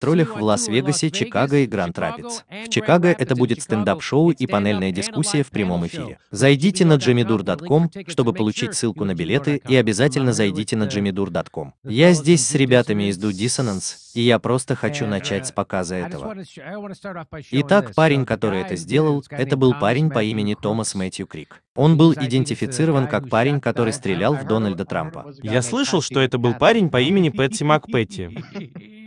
гастролях в Лас-Вегасе, Чикаго и Гранд Рапидс. В Чикаго это будет стендап-шоу и панельная дискуссия в прямом эфире. Зайдите на jamidur.com, чтобы получить ссылку на билеты, и обязательно зайдите на jamidur.com. Я здесь с ребятами из Do Dissonance, и я просто хочу э, начать с показа этого. Итак, парень, uh, который это сделал, это был парень по имени Томас Мэтью Крик. Он был идентифицирован как парень, который стрелял в Дональда Трампа. Я слышал, что это был парень по имени Пэтси МакПэтти.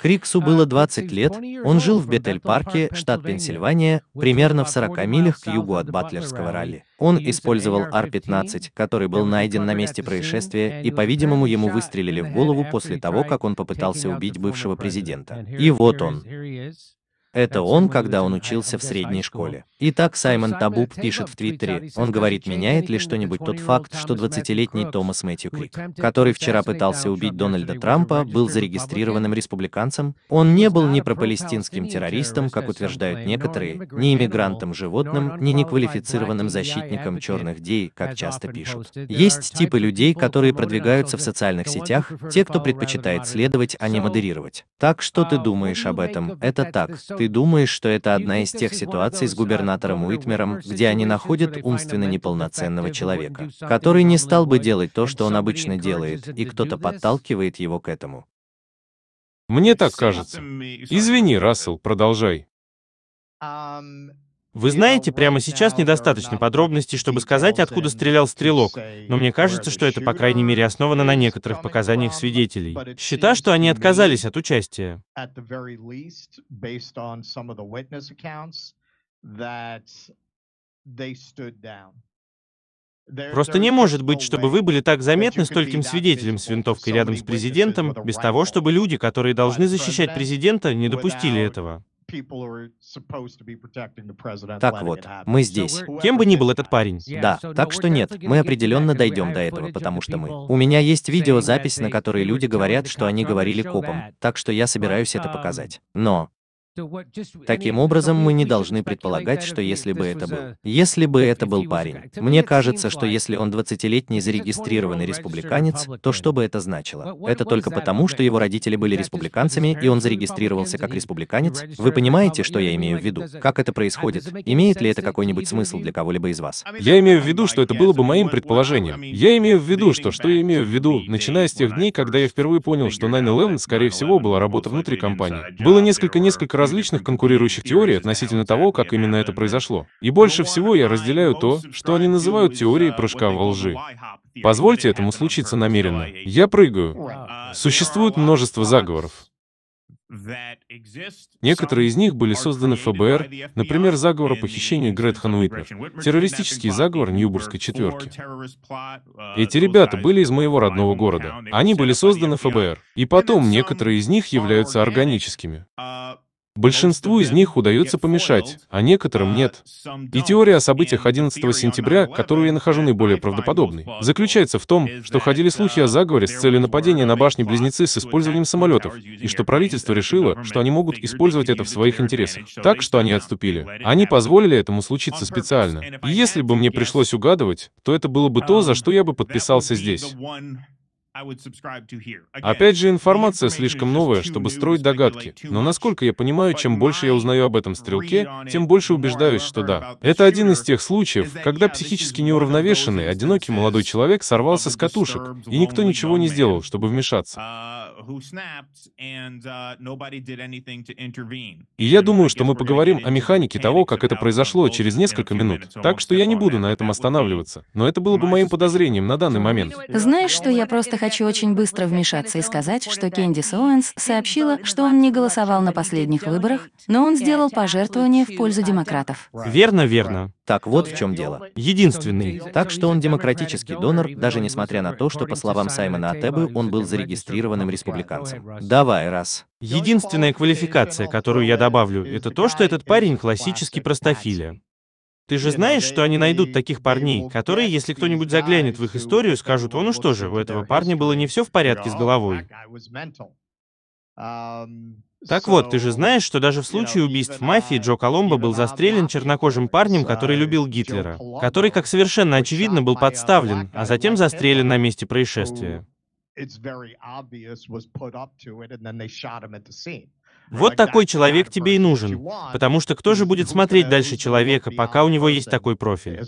Криксу а, было 20 лет, он жил в Бетель-парке, штат Пенсильвания, примерно в 40 милях к югу от Батлерского ралли. Он использовал Р 15 который был найден на месте происшествия, и, по-видимому, ему выстрелили в голову после того, как он попытался убить бывшего президента. И вот он. Это он, когда он учился в средней школе. Итак, Саймон Табуб пишет в Твиттере, он говорит, меняет ли что-нибудь тот факт, что 20-летний Томас Мэтью Крик, который вчера пытался убить Дональда Трампа, был зарегистрированным республиканцем, он не был ни пропалестинским террористом, как утверждают некоторые, ни иммигрантом-животным, ни неквалифицированным защитником черных дей, как часто пишут. Есть типы людей, которые продвигаются в социальных сетях, те, кто предпочитает следовать, а не модерировать. Так что ты думаешь об этом? Это так. Ты ты думаешь, что это одна из тех ситуаций с губернатором Уитмером, где они находят умственно неполноценного человека, который не стал бы делать то, что он обычно делает, и кто-то подталкивает его к этому. Мне так кажется. Извини, Рассел, продолжай. Вы знаете, прямо сейчас недостаточно подробностей, чтобы сказать, откуда стрелял стрелок, но мне кажется, что это, по крайней мере, основано на некоторых показаниях свидетелей. Счета, что они отказались от участия. Просто не может быть, чтобы вы были так заметны стольким свидетелем с винтовкой рядом с президентом, без того, чтобы люди, которые должны защищать президента, не допустили этого. Так вот, мы здесь. Кем бы ни был этот парень. Да, так что нет, мы определенно дойдем до этого, потому что мы... У меня есть видеозапись, на которой люди говорят, что они говорили копам, так что я собираюсь это um, показать. Но Таким образом, мы не должны предполагать, что если бы это был... Если бы это был парень. Мне кажется, что если он 20-летний зарегистрированный республиканец, то что бы это значило? Это только потому, что его родители были республиканцами, и он зарегистрировался как республиканец? Вы понимаете, что я имею в виду? Как это происходит? Uh, Имеет ли это какой-нибудь смысл для кого-либо из вас? Я имею в виду, что это было бы моим предположением. Я имею в виду, что что я имею в виду, начиная с тех дней, когда я впервые понял, что 9-11, скорее всего, была работа внутри компании. Было несколько-несколько различных конкурирующих теорий относительно того, как именно это произошло. И больше всего я разделяю то, что они называют теорией прыжка во лжи. Позвольте этому случиться намеренно. Я прыгаю. Существует множество заговоров. Некоторые из них были созданы ФБР, например, заговор о похищении Гретхен Уитнер, террористический заговор Ньюбургской четверки. Эти ребята были из моего родного города. Они были созданы ФБР, и потом некоторые из них являются органическими. Большинству из них удается помешать, а некоторым а нет. И теория о событиях 11 сентября, которую я нахожу наиболее правдоподобной, заключается в том, что ходили слухи о заговоре с целью нападения на башни-близнецы с использованием самолетов, и что правительство решило, что они могут использовать это в своих интересах. Так что они отступили. Они позволили этому случиться специально. И если бы мне пришлось угадывать, то это было бы то, за um, что я бы подписался здесь. Опять же, информация слишком новая, чтобы строить догадки, но насколько я понимаю, чем больше я узнаю об этом стрелке, тем больше убеждаюсь, что да. Это один из тех случаев, когда психически неуравновешенный, одинокий молодой человек сорвался с катушек, и никто ничего не сделал, чтобы вмешаться. Uh, Uh, и я думаю, что мы поговорим о механике того, как это произошло через несколько минут, так что я не буду на этом останавливаться. Но это было бы моим подозрением на данный момент. Знаешь, что я просто хочу очень быстро вмешаться и сказать, что Кенди Оуэнс сообщила, что он не голосовал на последних выборах, но он сделал пожертвование в пользу демократов. Верно, верно. Так вот в чем дело. Единственный. Так что он демократический донор, даже несмотря на то, что, по словам Саймона Атебы, он был зарегистрированным республиканцем. Давай, раз. Единственная квалификация, которую я добавлю, это то, что этот парень классический простофиля. Ты же знаешь, что они найдут таких парней, которые, если кто-нибудь заглянет в их историю, скажут, "Он ну что же, у этого парня было не все в порядке с головой». Так вот, ты же знаешь, что даже в случае убийств мафии Джо Коломбо был застрелен чернокожим парнем, который любил Гитлера, который, как совершенно очевидно, был подставлен, а затем застрелен на месте происшествия. Вот такой человек тебе и нужен, потому что кто же будет смотреть дальше человека, пока у него есть такой профиль?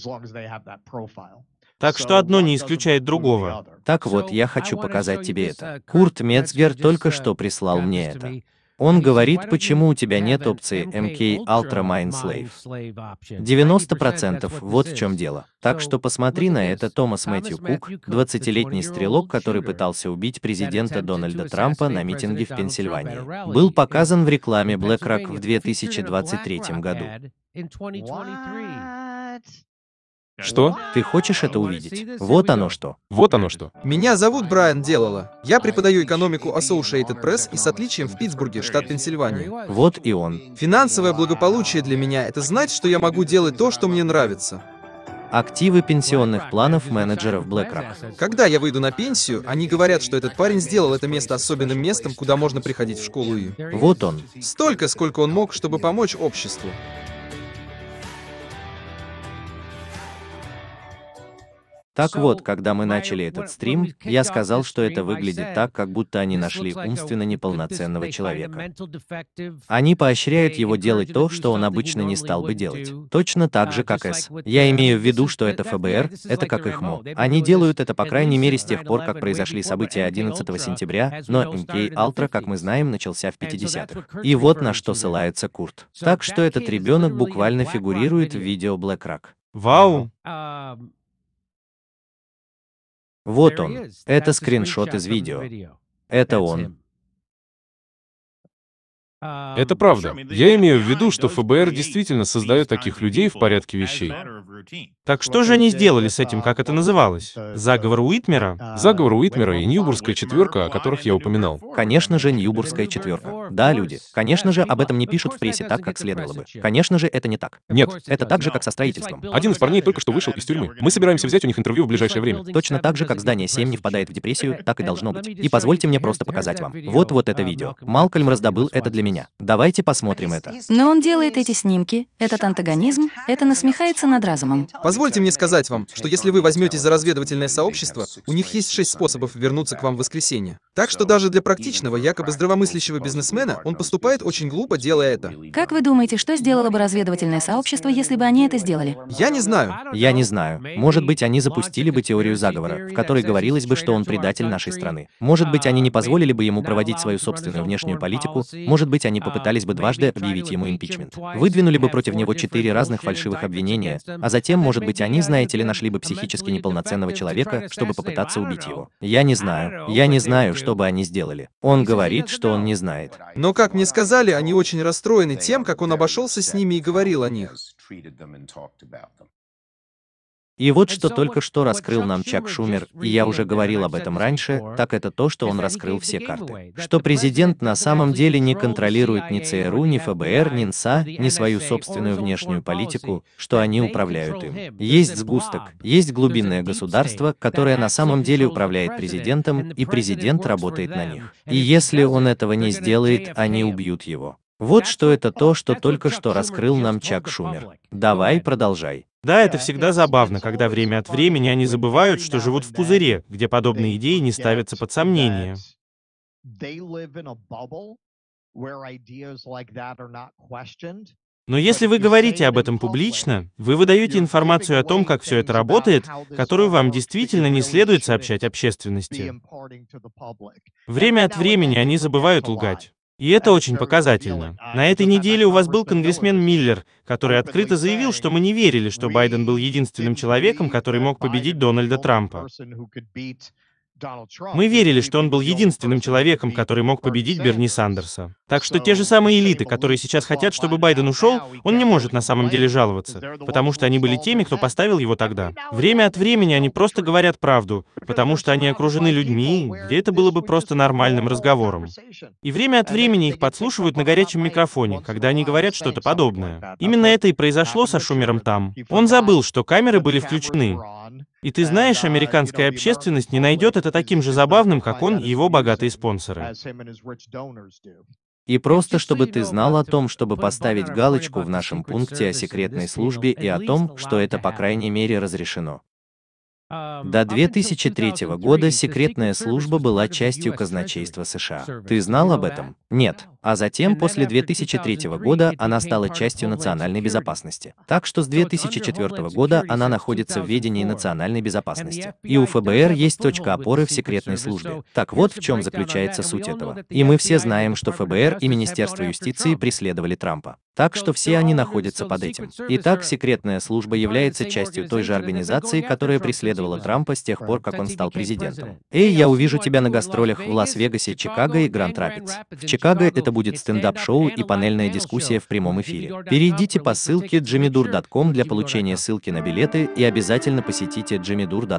Так что одно не исключает другого. Так вот, я хочу показать тебе это. Uh, Курт Мецгер только uh, что прислал мне это. Он говорит, почему у тебя нет опции MK Ultra Mind Slave. 90% вот в чем дело. Так что посмотри на это Томас Мэтью Кук, 20-летний стрелок, который пытался убить президента Дональда Трампа на митинге в Пенсильвании. Был показан в рекламе BlackRock в 2023 году. What? Что? Ты хочешь это увидеть? Вот оно что. Вот оно что. Меня зовут Брайан Делала. Я преподаю экономику Associated Press и с отличием в Питтсбурге, штат Пенсильвания. Вот и он. Финансовое благополучие для меня – это знать, что я могу делать то, что мне нравится. Активы пенсионных планов менеджеров BlackRock. Когда я выйду на пенсию, они говорят, что этот парень сделал это место особенным местом, куда можно приходить в школу и... Вот он. Столько, сколько он мог, чтобы помочь обществу. Так вот, когда мы начали этот стрим, я сказал, что это выглядит так, как будто они нашли умственно неполноценного человека. Они поощряют его делать то, что он обычно не стал бы делать. Точно так же, uh, как С. Я имею в виду, что это ФБР, это как их МО. Они делают это, по крайней мере, с тех пор, как произошли события 11 сентября, но МК Алтра, как мы знаем, начался в 50-х. И вот на что ссылается Курт. Так что этот ребенок буквально фигурирует в видео Black Rock. Вау! Вот он. Это скриншот из видео. Это он. Um, это правда. Я имею в виду, что ФБР действительно создает таких людей в порядке вещей. Так что же они сделали с этим, uh, как это называлось? Заговор Уитмера? Uh, Заговор Уитмера и Ньюбургская четверка, о которых я упоминал. Конечно же, Ньюбургская четверка. Да, люди. Конечно же, об этом не пишут в прессе так, как следовало бы. Конечно же, это не так. Нет. Это так же, как со строительством. Один из парней только что вышел из тюрьмы. Мы собираемся взять у них интервью в ближайшее время. Точно так же, как здание 7 не впадает в депрессию, так и должно быть. И позвольте мне просто показать вам. Вот вот это uh, видео. Малкольм раздобыл это для меня. Давайте посмотрим это. Но он делает эти снимки, этот антагонизм, это насмехается над разумом. Позвольте мне сказать вам, что если вы возьметесь за разведывательное сообщество, у них есть шесть способов вернуться к вам в воскресенье. Так что даже для практичного, якобы здравомыслящего бизнесмена, он поступает очень глупо, делая это. Как вы думаете, что сделало бы разведывательное сообщество, если бы они это сделали? Я не знаю. Я не знаю. Может быть, они запустили бы теорию заговора, в которой говорилось бы, что он предатель нашей страны. Может быть, они не позволили бы ему проводить свою собственную внешнюю политику. Может быть, они попытались бы дважды объявить ему импичмент. Выдвинули бы против него четыре разных фальшивых обвинения, а затем, может быть, они, знаете ли, нашли бы психически неполноценного человека, чтобы попытаться убить его. Я не знаю. Я не знаю, что что бы они сделали. Он говорит, что он не знает. Но, как мне сказали, они очень расстроены тем, как он обошелся с ними и говорил о них. И вот что только что раскрыл нам Чак Шумер, и я уже говорил об этом раньше, так это то, что он раскрыл все карты. Что президент на самом деле не контролирует ни ЦРУ, ни ФБР, ни НСА, ни свою собственную внешнюю политику, что они управляют им. Есть сгусток, есть глубинное государство, которое на самом деле управляет президентом, и президент работает на них. И если он этого не сделает, они убьют его. Вот что это то, что только что раскрыл нам Чак Шумер. Давай, продолжай. Да, это всегда забавно, когда время от времени они забывают, что живут в пузыре, где подобные идеи не ставятся под сомнение. Но если вы говорите об этом публично, вы выдаете информацию о том, как все это работает, которую вам действительно не следует сообщать общественности. Время от времени они забывают лгать. И это очень показательно. На этой неделе у вас был конгрессмен Миллер, который открыто заявил, что мы не верили, что Байден был единственным человеком, который мог победить Дональда Трампа. Мы верили, что он был единственным человеком, который мог победить Берни Сандерса. Так что те же самые элиты, которые сейчас хотят, чтобы Байден ушел, он не может на самом деле жаловаться, потому что они были теми, кто поставил его тогда. Время от времени они просто говорят правду, потому что они окружены людьми, где это было бы просто нормальным разговором. И время от времени их подслушивают на горячем микрофоне, когда они говорят что-то подобное. Именно это и произошло со Шумером там. Он забыл, что камеры были включены. И ты знаешь, американская общественность не найдет это таким же забавным, как он и его богатые спонсоры. И просто чтобы ты знал о том, чтобы поставить галочку в нашем пункте о секретной службе и о том, что это по крайней мере разрешено. Um, До 2003 года секретная служба была частью казначейства США. Ты знал об этом? Нет. А затем, после 2003 года, она стала частью национальной безопасности. Так что с 2004 года она находится в ведении национальной безопасности. И у ФБР есть точка опоры в секретной службе. Так вот, в чем заключается суть этого. И мы все знаем, что ФБР и Министерство юстиции преследовали Трампа. Так что все они находятся под этим. Итак, секретная служба является частью той же организации, которая преследовала Трампа с тех пор, как он стал президентом. Эй, я увижу тебя на гастролях в Лас-Вегасе, Чикаго и Гранд-Рапидс. В Чикаго это будет стендап-шоу и панельная дискуссия в прямом эфире. Перейдите по ссылке jimmydur.com для получения ссылки на билеты и обязательно посетите jimmydur.com.